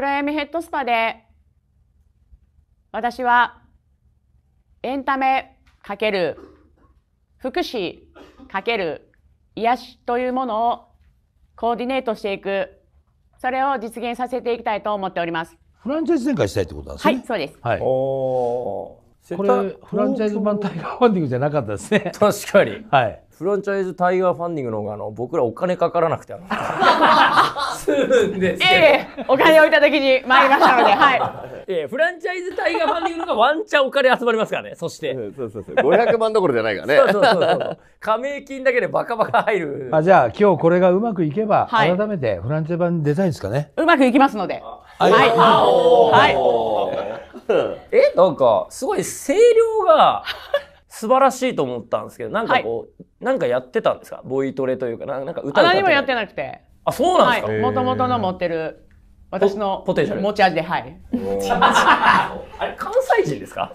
暗闇ヘッドスパで私はエンタメ×福祉×癒しというものをコーディネートしていくそれを実現させていきたいと思っておりますフランチャイズ展開したいってことなんですねはいそうです、はい、これフランチャイズ版タイガーファンディングじゃなかったですね確かに はいフランチャイズタイガーファンディングの方があの僕らお金かからなくてあのすんですええ、お金をいただきに参りましたので、はい。ええ、フランチャイズタイガーファンディングの方がワンチャンお金集まりますからね。そして。そうそうそう。500万どころじゃないからね。そうそうそうそう。加盟金だけでバカバカ入る。あじゃあ今日これがうまくいけば、はい、改めてフランチャイズ版ザインですかね。うまくいきますので。はい。はい。はい、えなんかすごい声量が。素晴らしいと思ったんですけど、なんかこう、はい、なんかやってたんですかボイトレというか、なんか歌何もやってなくて。あ、そうなんですかもともとの持ってる、私のポテンシャル。持ち味で、はい。あれ、関西人ですか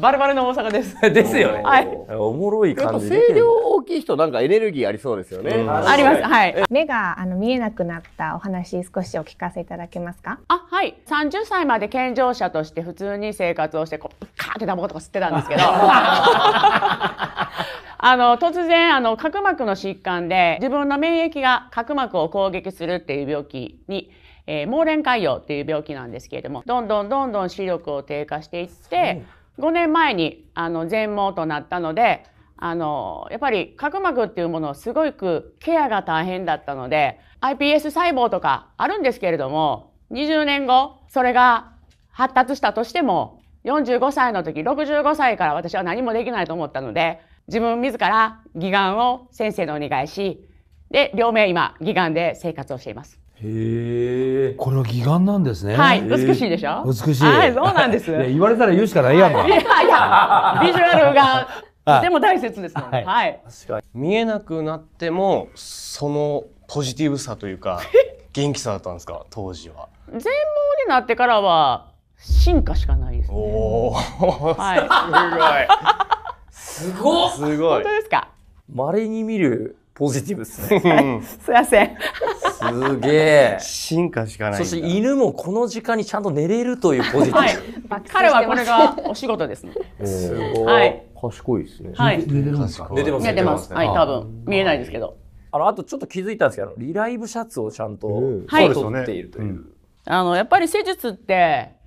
バルバルの大阪です。ですよね。はい。おもろい感じ声量大きい人なんかエネルギーありそうですよね。あります。はい。目があの見えなくなったお話少しお聞かせいただけますかあ、はい。30歳まで健常者として普通に生活をして、こう、カーってタバとか吸ってたんですけど。あの、突然、あの、角膜の疾患で、自分の免疫が角膜を攻撃するっていう病気にえー、盲連潰瘍っていう病気なんですけれどもどんどんどんどん視力を低下していって5年前にあの全盲となったのであのやっぱり角膜っていうものをすごくケアが大変だったので iPS 細胞とかあるんですけれども20年後それが発達したとしても45歳の時65歳から私は何もできないと思ったので自分自ら義眼を先生のお願いしで両名今義眼で生活をしています。へえ。これは義眼なんですね。はい、美しいでしょ。美しい。はい、そうなんです。言われたら言うしかないやんか。いやいや、ビジュアルがとても大切ですもん。はい。確かに。見えなくなってもそのポジティブさというか 元気さだったんですか当時は。全盲になってからは進化しかないですね。おお、はい、すごい。すごい。すごい。本当ですか。稀に見るポジティブですね。すいません。すげえ。進化しかない。そして犬もこの時間にちゃんと寝れるというポジティブ。はい、彼はこれがお仕事ですね。すごい。はい、賢いですね。はい。寝てますか寝てます。寝てます。はい、多分。見えないですけど。あの、あとちょっと気づいたんですけど、リライブシャツをちゃんと取っているという。あの、やっぱり施術って、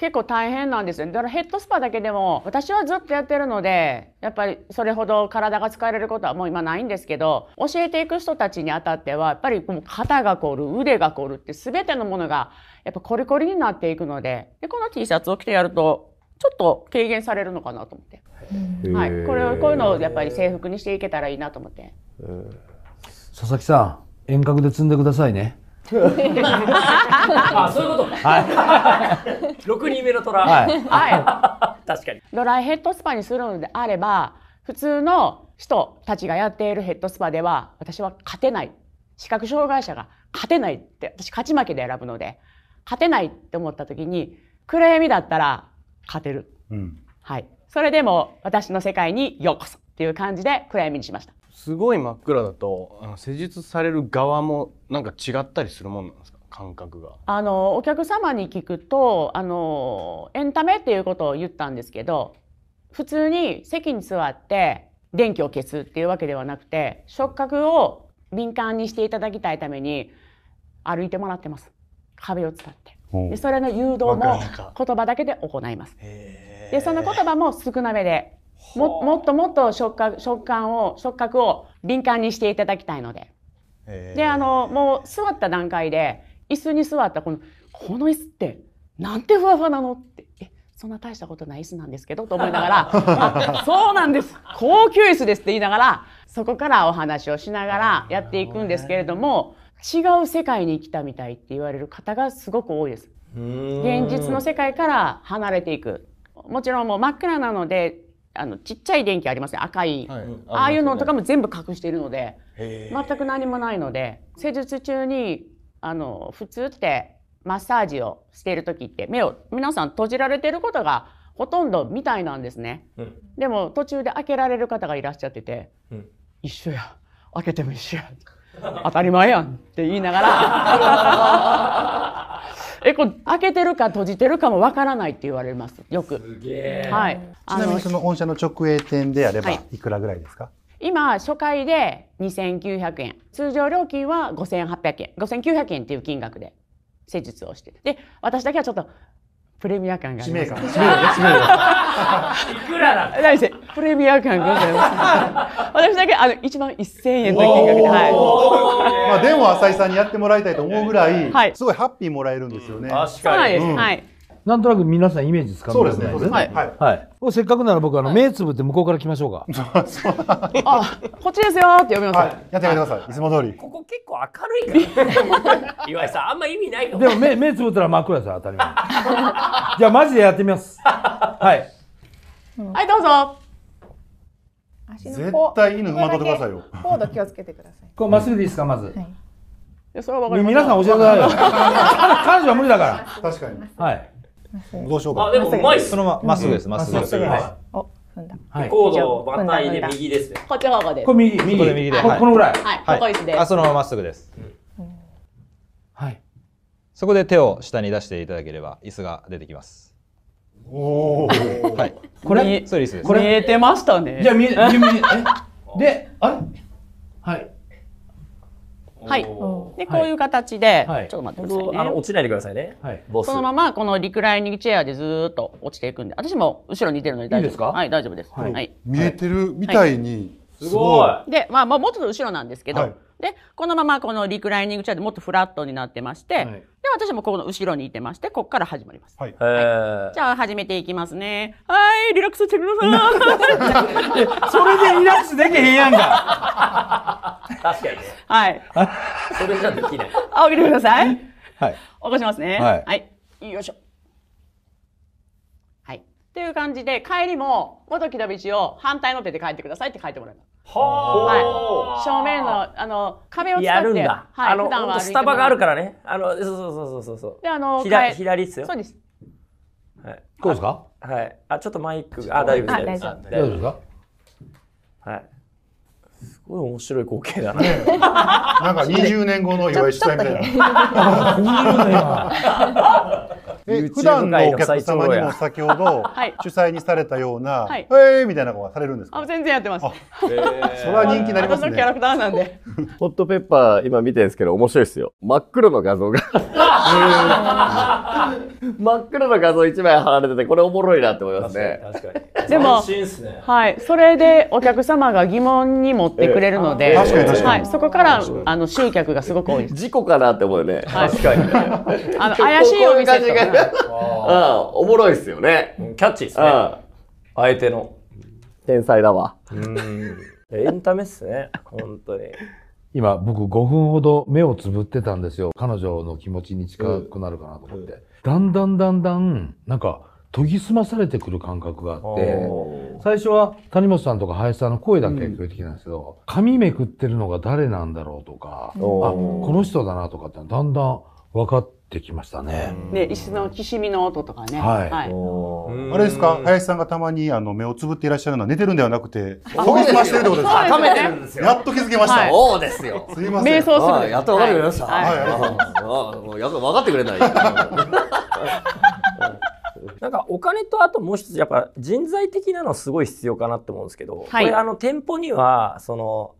結構大変なんですよ。だからヘッドスパだけでも、私はずっとやってるので、やっぱりそれほど体が疲れることはもう今ないんですけど、教えていく人たちにあたっては、やっぱりもう肩が凝る、腕が凝るって全てのものが、やっぱコリコリになっていくので、でこの T シャツを着てやると、ちょっと軽減されるのかなと思って。はい。これを、こういうのをやっぱり制服にしていけたらいいなと思って。佐々木さん、遠隔で積んでくださいね。あ、そういうこと。はい。六人目の虎。はい。はい、確かに。ドライヘッドスパにするのであれば、普通の人たちがやっているヘッドスパでは、私は勝てない。視覚障害者が勝てないって、私勝ち負けで選ぶので、勝てないって思った時に、暗闇だったら勝てる。うん、はい。それでも私の世界にようこそっていう感じで暗闇にしました。すごい真っ暗だとあの施術される側もなんか違ったりするもんなんですか感覚があのお客様に聞くとあのエンタメっていうことを言ったんですけど普通に席に座って電気を消すっていうわけではなくて触覚を敏感にしていただきたいために歩いてもらってます壁を伝ってでそれの誘導も言葉だけで行いますでその言葉も少なめでももっともっと触覚触感を触覚を敏感にしていただきたいので。であのもう座った段階で椅子に座ったこのこの椅子ってなんてふわふわなのってえそんな大したことない椅子なんですけどと思いながら あそうなんです高級椅子ですって言いながらそこからお話をしながらやっていくんですけれども違う世界に来たみたいって言われる方がすごく多いです。現実の世界から離れていくもちろんもう真っ暗なのであのちっちゃい電気ありますね赤い、はい、ああいうのとかも全部隠しているので、はい、全く何もないので施術中にあの普通ってマッサージをしている時って目を皆さん閉じられてることがほとんどみたいなんですね、うん、でも途中で開けられる方がいらっしゃってて、うん、一緒や開けても一緒や当たり前やんって言いながらえこれ開けてるか閉じてるかもわからないって言われますよくはい、ちなみにその御社の直営店であればいくらぐらいですか、はい、今初回で2900円通常料金は5800円5900円っていう金額で施術をしてで私だけはちょっとプレミア感があります。いくらだ。プレミア感ございます。私だけあの一万一千円の金額で、はい。まあ電話浅井さんにやってもらいたいと思うぐらい、い、すごいハッピーもらえるんですよね。確かに。はい。なんとなく皆さんイメージつかめますね。そうですね。はい。はい。せっかくなら僕、あの、目つぶって向こうから来ましょうか。あ、こっちですよって呼びます。やってみてください。いつも通り。ここ結構明るいから。岩井さん、あんま意味ないでも目、目つぶったら真っ暗です当たり前。じゃあ、マジでやってみます。はい。はい、どうぞ。絶対犬馬とってくださいよ。コード気をつけてください。これ、まっすぐでいいですかまず。いやそれはわかります。皆さん教えてください 彼女は無理だから。確かに。はい。どうしようか。あ、でもうまいっす。そのまま、まっすぐです、まっすぐ。ですお、踏んだ。はい。コードをバタイで右ですね。こっちです。これ右、右。右で。このぐらい。はい。ここであ、そのまままっすぐです。はい。そこで手を下に出していただければ、椅子が出てきます。おお。はい。これ、そうです。これ見えてましたね。じゃあ見え、見え、え、で、あれはい。はい。で、こういう形で、ちょっと待ってください、ね、あの、落ちないでくださいね。はい。ボス。そのまま、このリクライニングチェアでずっと落ちていくんで、私も後ろに似てるので大丈夫ですかはい、大丈夫です。はい。見えてるみたいに、すごい。で、まあ、まあ、もうちょっと後ろなんですけど、で、このままこのリクライニングチェアでもっとフラットになってまして、はい、で、私もこの後ろにいてまして、ここから始まります。はい。はい、じゃあ始めていきますね。はい、リラックスしてください。それでリラックスできへんやんか。確かにね。はい。それじゃできない。あ、見てください。はい。起こしますね。はい。はい、よいしょ。はい。っていう感じで、帰りも、元木田道を反対の手で帰ってくださいって書いてもらいます。はい、正面のあの壁を使ってやるんだ、はい、あの普段はスタバがあるからねあのそうそうそうそうそうであの左左っすよそうですはいこうですかはいあちょっとマイクがあ大丈夫です大丈夫ですかはいすごい面白い光景だね。なんか20年後の岩井主催みたいな。普段のお客様にも先ほど主催にされたような、はい、えーみたいなことされるんですかあ全然やってます。それは人気になりますね。キャラクターなんで。ホットペッパー今見てるんですけど面白いですよ。真っ黒の画像が真っ黒の画像一枚貼られててこれおもろいなって思いますね。でも、ね、はい、それでお客様が疑問に持ってくれるので、えー、はい、そこからあの集客がすごく多いです。事故かなって思うよね。はい、確かに。あの怪しいお店とか。あおもろいっすよね。キャッチーっすね。相手の。天才だわ。うん。エンタメっすね。本当に。今僕5分ほど目をつぶってたんですよ。彼女の気持ちに近くなるかなと思って。うん、だんだんだんだん、なんか、研ぎ澄まされてくる感覚があって、最初は谷本さんとか林さんの声だけ聞こえてきたんですけど、うん、髪めくってるのが誰なんだろうとか、あ、この人だなとかってだんだん分かって、てきましたね。ね、石のきしみの音とかね。はい。はい、あれですか、林さんがたまにあの目をつぶっていらっしゃるのは寝てるんではなくて、研ぎ澄ましてるってことですかめてるんですよ。やっと気づきました。そうですよ。すいません。瞑想するやっと分かるようになりました。はい。もうやっと分かってくれない。なんかお金とあともう一つやっぱ人材的なのすごい必要かなって思うんですけど、はい、これあの店舗にはその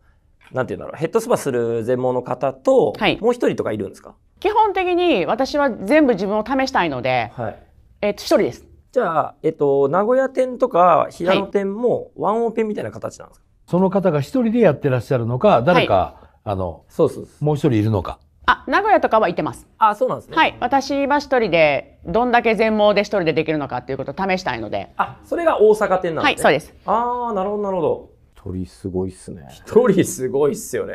なんて言うんだろうヘッドスパする全盲の方と、もう一人とかいるんですか、はい基本的に私は全部自分を試したいので、はい、えっと、一人です。じゃあ、えっと、名古屋店とか平野店もワンオペみたいな形なんですか、はい、その方が一人でやってらっしゃるのか、誰か、はい、あの、そうそうもう一人いるのか。あ、名古屋とかは行ってます。あ、そうなんですね。はい。私は一人で、どんだけ全盲で一人でできるのかっていうことを試したいので。あ、それが大阪店なんですね。はい、そうです。ああ、なるほど、なるほど。一人すごいっすね。一人すごいっすよね。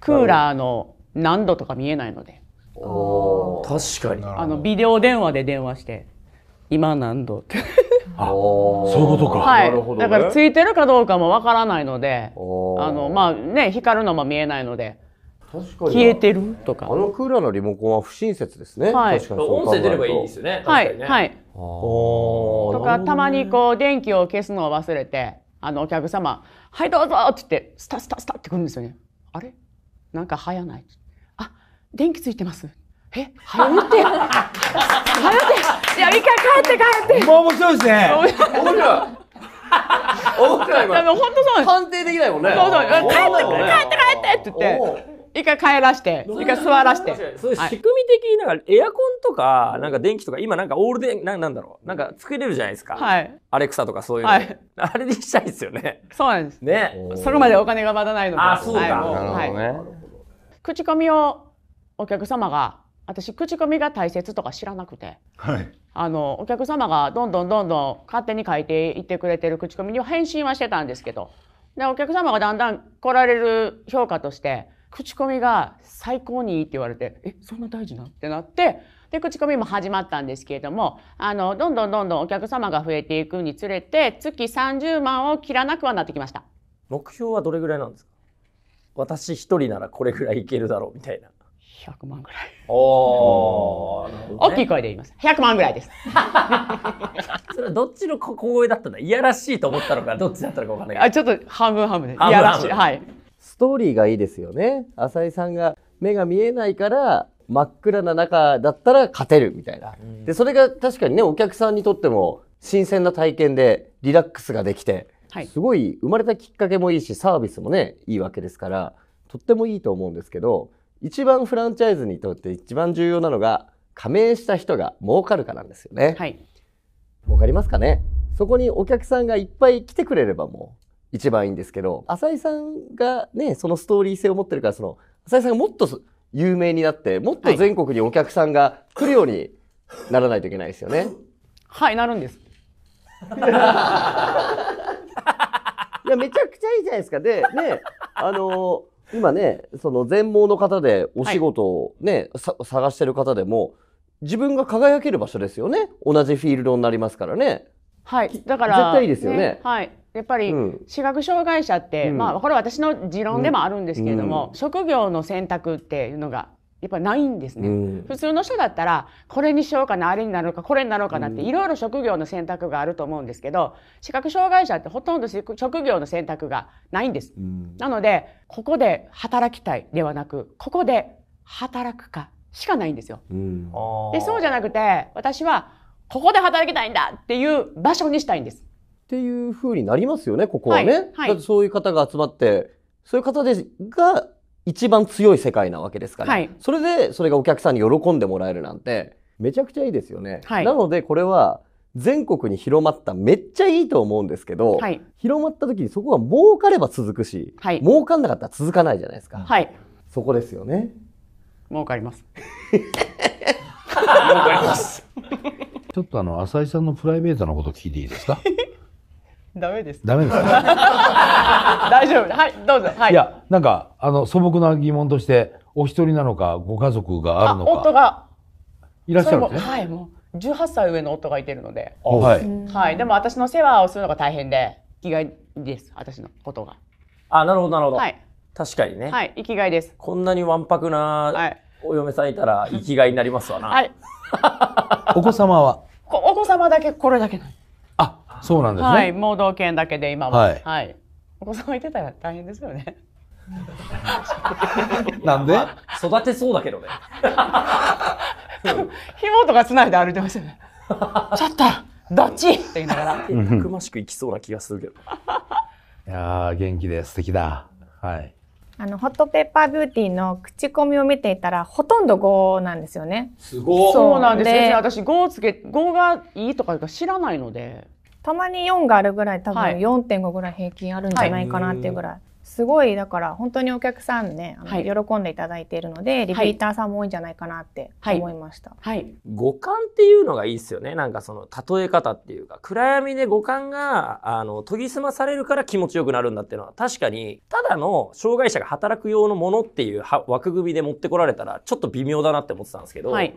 クーラーの何度とか見えないので。確かにあのビデオ電話で電話して今何度ってあそういうことか、はい、なるほね、だからついてるかどうかもわからないのであのまあね光るのも見えないので確かに消えてるとかあのクーラーのリモコンは不親切ですね、はい、確かに音声出ればいいですよねはい、はいとかたまにこう電気を消すのを忘れてあのお客様「はいどうぞ!」って言ってスタスタスタってくるんですよねあれなんか早ないって電気ついてますえ早打て早打ていや一回帰って帰ってほん面白いですね面白い面白いこ本当そう判定できないもんねそうそう帰って帰って帰ってって言って一回帰らして、一回座らして。そういう仕組み的になんかエアコンとか、なんか電気とか、今なんかオールで、ななんだろう、なんか作れるじゃないですか。はい。アレクサとかそういうの。はい、あれにしたいですよね。そうなんです。ね。それまでお金がまだないので。あ、そうか。なるほど口コミをお客様が私口コミが大切とか知らなくて、はい、あのお客様がどんどんどんどん勝手に書いていってくれてる口コミには返信はしてたんですけどでお客様がだんだん来られる評価として口コミが最高にいいって言われてえそんな大事なってなってで口コミも始まったんですけれどもあのどんどんどんどんお客様が増えていくにつれて月30万を切らなくはなってきました目標はどれぐらいなんですか私一人ならこれぐらいいけるだろうみたいな100万ぐらい。お大きい声で言います。100万ぐらいです。それはどっちの小声だったんだいやらしいと思ったのか、どっちだったのか分かんないけど。あちょっと半分半分で。いやらしい。はい。ストーリーがいいですよね。浅井さんが目が見えないから、真っ暗な中だったら勝てるみたいな。で、それが確かにね、お客さんにとっても新鮮な体験でリラックスができて、はい、すごい生まれたきっかけもいいし、サービスもね、いいわけですから、とってもいいと思うんですけど、一番フランチャイズにとって一番重要なのが加盟した人が儲かるかなんですよね。はい、儲かりますかねそこにお客さんがいっぱい来てくれればもう一番いいんですけど浅井さんがねそのストーリー性を持ってるからその浅井さんがもっと有名になってもっと全国にお客さんが来るようにならないといけないですよね。はい、はい、なるんです。いやめちゃくちゃいいじゃないですか。でねあの今ね、その全盲の方でお仕事をね、はい、探してる方でも、自分が輝ける場所ですよね。同じフィールドになりますからね。はい。だから。絶対いいですよね。ねはい。やっぱり視覚障害者って、うん、まあこれは私の持論でもあるんですけれども、うん、職業の選択っていうのがやっぱないんですね、うん、普通の人だったらこれにしようかなあれになるかこれになろうかなっていろいろ職業の選択があると思うんですけど視覚障害者ってほとんど職業の選択がないんです、うん、なのでここで働きたいではなくここで働くかしかないんですよ、うん、でそうじゃなくて私はここで働きたいんだっていう場所にしたいんですっていうふうになりますよねここはね、はいはい、そういう方が集まってそういう方でが一番強い世界なわけですから、はい、それでそれがお客さんに喜んでもらえるなんてめちゃくちゃいいですよね。はい、なのでこれは全国に広まっためっちゃいいと思うんですけど、はい、広まった時にそこが儲かれば続くし、はい、儲かんなかったら続かないじゃないですか。はい、そこですよね。儲かります。儲かります。ちょっとあの浅井さんのプライベートなこと聞いていいですか？ダメです。ダメです。大丈夫。はい、どうぞ。はい。いや、なんか、あの、素朴な疑問として、お一人なのか、ご家族があるのか。夫が。いらっしゃるんですね。はい、もう、18歳上の夫がいてるので。はい。はい。でも、私の世話をするのが大変で、生きがいです。私のことが。あ、なるほど、なるほど。はい。確かにね。はい、生きがいです。こんなにわんぱくなはい。お嫁さんいたら、生きがいになりますわな。はい。お子様はお子様だけ、これだけなんそうなんですね。はい、盲導犬だけで今は。はい。はい、お子さんいてたら大変ですよね。なんで育てそうだけどね。紐とかつないで歩いてましたね。ちょっとどっちって言いながら。たくましくいきそうな気がするけど。いや元気で素敵だ。はい。あのホットペッパービューティーの口コミを見ていたらほとんど語なんですよね。すごそうなんです。私語をつけ語がいいとか知らないので。たまに4があるぐらい多分4.5ぐらい平均あるんじゃないかなっていうぐらい、はい、すごいだから本当にお客さんねあの、はい、喜んでいただいているのでリピーターさんも多いんじゃないかなって思いました、はい、はい、五感っていうのがいいですよねなんかその例え方っていうか暗闇で五感があの研ぎ澄まされるから気持ちよくなるんだっていうのは確かにただの障害者が働く用のものっていう枠組みで持ってこられたらちょっと微妙だなって思ってたんですけど、確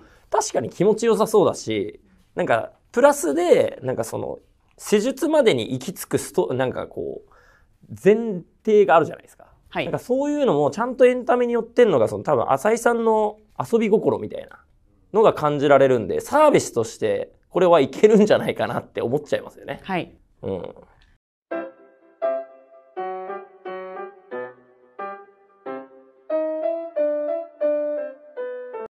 かに気持ちよさそうだしなんかプラスでなんかその施術までに行き着くスト、なんかこう、前提があるじゃないですか。はい。なんかそういうのもちゃんとエンタメによってんのが、その多分浅井さんの遊び心みたいなのが感じられるんで、サービスとしてこれはいけるんじゃないかなって思っちゃいますよね。はい。うん。